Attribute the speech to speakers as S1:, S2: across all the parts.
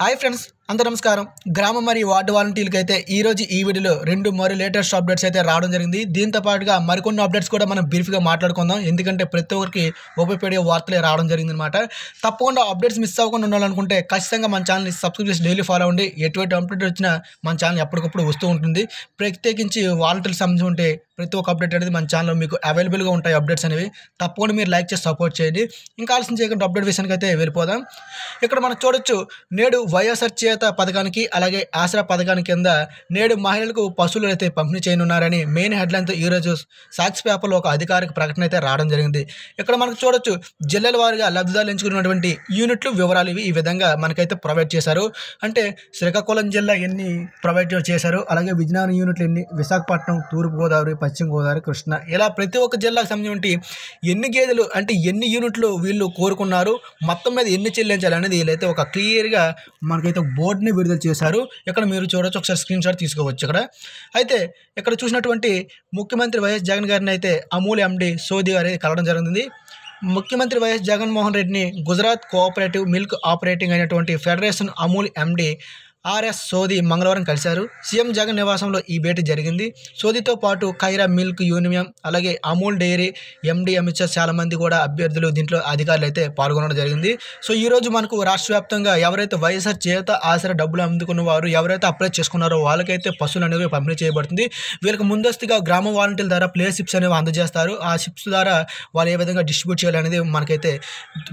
S1: Hi friends, అంత నమస్కారం గ్రామ మరియు వార్డు వాలంటీర్లకు అయితే ఈరోజు ఈ వీడియోలో రెండు మరో లేటెస్ట్ అప్డేట్స్ అయితే రావడం జరిగింది దీంతో పాటుగా మరికొన్ని అప్డేట్స్ కూడా మనం బ్రీఫ్గా మాట్లాడుకుందాం ఎందుకంటే ప్రతి ఒక్కరికి ఉపయోగపడే వార్తలే రావడం జరిగింది అనమాట తప్పకుండా అప్డేట్స్ మిస్ అవ్వకుండా ఉండాలనుకుంటే ఖచ్చితంగా మన ఛానల్ని సబ్స్క్రైబ్ చేసి డైలీ ఫాలో అవ్వండి ఎటువంటి అప్డేట్ వచ్చినా మన ఛానల్ ఎప్పటికప్పుడు వస్తూ ఉంటుంది ప్రత్యేకించి వాలంటీర్లు సంబంధించి ఉంటే ప్రతి ఒక్క అప్డేట్ అనేది మన ఛానల్లో మీకు అవైలబుల్గా ఉంటాయి అప్డేట్స్ అనేవి తప్పకుండా మీరు లైక్ చేసి సపోర్ట్ చేయండి ఇంకా ఆలోచించే అప్డేట్ విషయానికి అయితే వెళ్ళిపోదాం ఇక్కడ మనం చూడొచ్చు నేడు వైఎస్ఆర్ చేనేత పథకానికి అలాగే ఆసరా పథకానికి కింద నేడు మహిళలకు పశువులు అయితే పంపిణీ చేయనున్నారని మెయిన్ హెడ్లైన్తో ఈరోజు సాక్స్ పేపర్లో ఒక అధికారిక ప్రకటన అయితే రావడం జరిగింది ఇక్కడ మనకు చూడొచ్చు జిల్లాల వారిగా లబ్ధిదారులు ఎంచుకున్నటువంటి యూనిట్లు వివరాలు ఇవి ఈ విధంగా మనకైతే ప్రొవైడ్ చేశారు అంటే శ్రీకాకుళం జిల్లా ఎన్ని ప్రొవైడ్ చేశారు అలాగే విజయనగరం యూనిట్లు ఎన్ని విశాఖపట్నం తూర్పుగోదావరి పశ్చిమ గోదావరి కృష్ణ ఇలా ప్రతి ఒక్క జిల్లాకు సంబంధించి ఎన్ని గేదెలు అంటే ఎన్ని యూనిట్లు వీళ్ళు కోరుకున్నారు మొత్తం మీద ఎన్ని చెల్లించాలి అనేది వీళ్ళైతే ఒక క్లియర్గా మనకైతే బోర్డు నోట్ని విడుదల చేశారు ఇక్కడ మీరు చూడొచ్చు ఒకసారి స్క్రీన్ షాట్ తీసుకోవచ్చు ఇక్కడ అయితే ఇక్కడ చూసినటువంటి ముఖ్యమంత్రి వైఎస్ జగన్ గారిని అయితే అమూల్ ఎండి సోది గారి కలవడం జరిగింది ముఖ్యమంత్రి వైఎస్ జగన్మోహన్ రెడ్డిని గుజరాత్ కోఆపరేటివ్ మిల్క్ ఆపరేటింగ్ అయినటువంటి federation Amul MD RS Sodhi మంగళవారం కలిశారు సీఎం జగన్ నివాసంలో ఈ భేటీ జరిగింది సోదితో పాటు ఖైరా మిల్క్ యూనియం అలాగే అమూల్ డైరీ ఎండి అమిత్ మంది కూడా అభ్యర్థులు దీంట్లో అధికారులు అయితే పాల్గొనడం జరిగింది సో ఈరోజు మనకు రాష్ట్ర వ్యాప్తంగా ఎవరైతే వైఎస్ఆర్ చేత ఆసరా డబ్బులు అందుకున్న వారు ఎవరైతే అప్లై చేసుకున్నారో వాళ్ళకైతే పశువులు అనేవి పంపిణీ చేయబడుతుంది వీళ్ళకి ముందస్తుగా గ్రామ వాలంటీర్ల ద్వారా ప్లే షిప్స్ అనేవి అందజేస్తారు ఆ షిప్స్ ద్వారా వాళ్ళు ఏ విధంగా డిస్ట్రిబ్యూట్ చేయాలనేది మనకైతే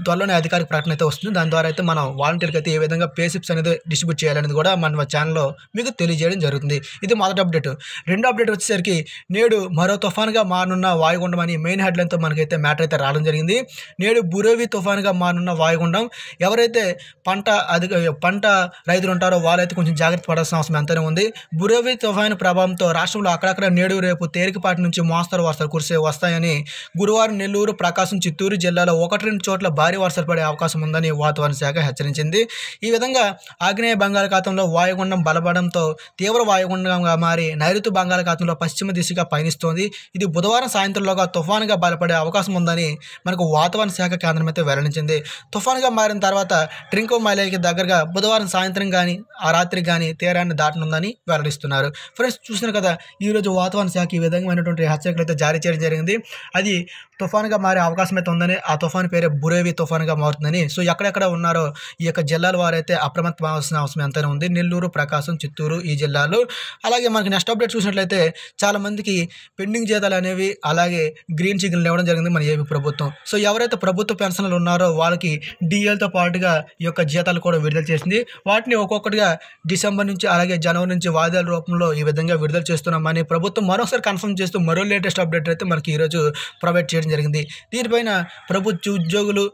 S1: త్వరలోనే అధికారిక ప్రకటన అయితే వస్తుంది దాని ద్వారా అయితే మనం వాలంటీర్కి అయితే ఏ విధంగా ప్లే షిప్స్ అనేది డిస్ట్రిబ్యూట్ చేయాలనేది కూడా మన ఛానల్లో మీకు తెలియజేయడం జరుగుతుంది ఇది మొదటి అప్డేట్ రెండో అప్డేట్ వచ్చేసరికి నేడు మరో తుఫాన్గా మారనున్న వాయుగుండం అని మెయిన్ హెడ్లైన్తో మనకైతే మ్యాటర్ అయితే రావడం జరిగింది నేడు బురేవి తుఫాన్గా మారనున్న వాయుగుండం ఎవరైతే పంట అధిక పంట రైతులు ఉంటారో వాళ్ళైతే కొంచెం జాగ్రత్త పడాల్సిన అవసరం ఎంతనే ఉంది బురేవి తుఫాన్ ప్రభావంతో రాష్ట్రంలో అక్కడక్కడ నేడు రేపు తేలికపాటి నుంచి మోస్తరు వర్షాలు కురిసే వస్తాయని గురువారం నెల్లూరు ప్రకాశం చిత్తూరు జిల్లాలో ఒకటి రెండు చోట్ల భారీ వర్షాలు పడే అవకాశం ఉందని వాతావరణ శాఖ హెచ్చరించింది ఈ విధంగా ఆగ్నేయ బంగాళాఖాతం బంగాళాఖాతంలో వాయుగుండం బలపడంతో తీవ్ర వాయుగుండంగా మారి నైరుతి బంగాళాఖాతంలో పశ్చిమ దిశగా పయనిస్తోంది ఇది బుధవారం సాయంత్రంలోగా తుఫానుగా బలపడే అవకాశం ఉందని మనకు వాతావరణ శాఖ కేంద్రం అయితే వెల్లడించింది తుఫానుగా మారిన తర్వాత ట్రింకో మైలేకి దగ్గరగా బుధవారం సాయంత్రం కానీ ఆ రాత్రి కానీ తీరాన్ని దాటనుందని వెల్లడిస్తున్నారు ఫ్రెండ్స్ చూసిన కదా ఈరోజు వాతావరణ శాఖ ఈ విధంగా హెచ్చరికలు అయితే జారీ చేయడం జరిగింది అది తుఫానుగా మారే అవకాశం అయితే ఉందని ఆ తుఫాను పేరే బురేవి తుఫానుగా మారుతుందని సో ఎక్కడెక్కడ ఉన్నారో ఈ యొక్క జిల్లాల వారైతే అప్రమత్తమవలసిన అవసరం ఎంతైనా ఉంది నెల్లూరు ప్రకాశం చిత్తూరు ఈ జిల్లాలో అలాగే మనకి నెక్స్ట్ అప్డేట్ చూసినట్లయితే చాలామందికి పెండింగ్ జీతాలు అనేవి అలాగే గ్రీన్ సిగ్నల్ ఇవ్వడం జరిగింది మన ఏపీ ప్రభుత్వం సో ఎవరైతే ప్రభుత్వ పెన్షన్లు ఉన్నారో వాళ్ళకి డిఎల్తో పాటుగా ఈ యొక్క జీతాలు కూడా విడుదల చేసింది వాటిని ఒక్కొక్కటిగా డిసెంబర్ నుంచి అలాగే జనవరి నుంచి వాయిదాల రూపంలో ఈ విధంగా విడుదల చేస్తున్నామని ప్రభుత్వం మరోసారి కన్ఫర్మ్ చేస్తూ మరో లేటెస్ట్ అప్డేట్ అయితే మనకి ఈరోజు ప్రొవైడ్ చేయడం జరిగింది దీనిపైన ప్రభుత్వ ఉద్యోగులు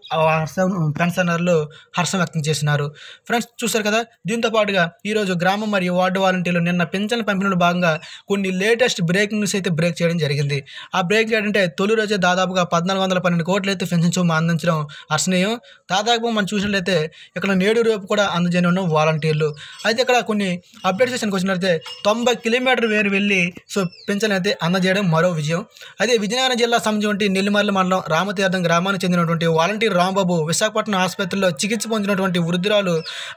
S1: పెన్షనర్లు హర్షం వ్యక్తం చేసినారు ఫ్రెండ్స్ చూసారు కదా దీంతో పాటు పాటుగా ఈరోజు గ్రామం మరియు వార్డు వాలంటీర్లు నిన్న పింఛన్ పంపిణీలో భాగంగా కొన్ని లేటెస్ట్ బ్రేకింగ్ న్యూస్ అయితే బ్రేక్ చేయడం జరిగింది ఆ బ్రేక్ ఏంటంటే తొలి రోజే దాదాపుగా పద్నాలుగు వందల పన్నెండు కోట్లు అయితే పెన్షన్ సొమ్ము అందించడం అర్శనీయం దాదాపు మనం చూసినట్లయితే ఇక్కడ నేడు రేపు కూడా అందజేయని ఉన్న వాలంటీర్లు అయితే ఇక్కడ కొన్ని అప్డేట్ సెషన్కి వచ్చినట్లయితే తొంభై కిలోమీటర్ వేరు వెళ్ళి సో పెన్షన్ అయితే అందజేయడం మరో విజయం అయితే విజయనగరం జిల్లా సంబంధించి నెల్లిమర్ల మండలం రామతీర్థం గ్రామానికి చెందినటువంటి వాలంటీర్ రాంబాబు విశాఖపట్నం ఆసుపత్రిలో చికిత్స పొందినటువంటి వృద్ధురాలు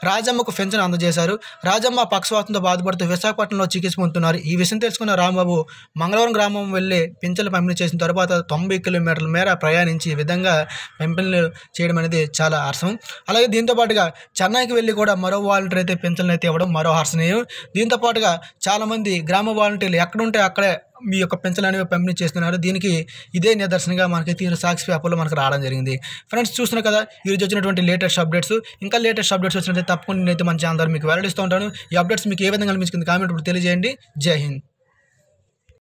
S1: రాజమ్మకు పెన్షన్ అందజేశారు చేశారు రాజమ్మ పక్షవాతంతో బాధపడుతూ విశాఖపట్నంలో చికిత్స పొందుతున్నారు ఈ విషయం తెలుసుకున్న రాంబాబు మంగళవారం గ్రామం వెళ్ళి పింఛన్లు పంపిణీ చేసిన తర్వాత తొంభై కిలోమీటర్ల మేర ప్రయాణించి ఈ విధంగా పంపిణీలు చేయడం అనేది చాలా హర్షం అలాగే దీంతోపాటుగా చెన్నైకి వెళ్ళి కూడా మరో వాలంటీర్ అయితే పింఛన్లు అయితే ఇవ్వడం మరో హర్షణీయం దీంతోపాటుగా చాలామంది గ్రామ వాలంటీర్లు ఎక్కడుంటే అక్కడే మీ యొక్క పెన్షన్ అనేవి పంపిణీ చేస్తున్నారు దీనికి ఇదే నిదర్శనంగా మనకైతే ఈరోజు సాక్షి పేపర్లో మనకు రావడం జరిగింది ఫ్రెండ్స్ చూస్తున్నారు కదా ఈరోజు వచ్చినటువంటి లేటెస్ట్ అప్డేట్స్ ఇంకా లేటెస్ట్ అప్డేట్స్ వచ్చినట్టు తప్పకుండా నేనైతే మన ఛానల్ మీకు వెల్లడిస్తూ ఉంటాను ఈ అప్డేట్స్ మీకు ఏ విధంగా అనిపించింది కామెంట్ ఇప్పుడు తెలియజేయండి జై హింద్